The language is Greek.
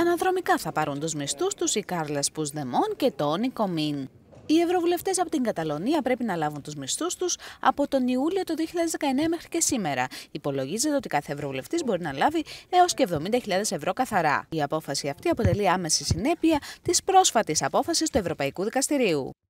Αναδρομικά θα πάρουν τους μισθούς τους οι Κάρλας Πουσδεμόν και το Όνικο Μιν. Οι ευρωβουλευτές από την Καταλωνία πρέπει να λάβουν τους μισθούς τους από τον Ιούλιο του 2019 μέχρι και σήμερα. Υπολογίζεται ότι κάθε ευρωβουλευτής μπορεί να λάβει έως και 70.000 ευρώ καθαρά. Η απόφαση αυτή αποτελεί άμεση συνέπεια της πρόσφατης απόφασης του Ευρωπαϊκού Δικαστηρίου.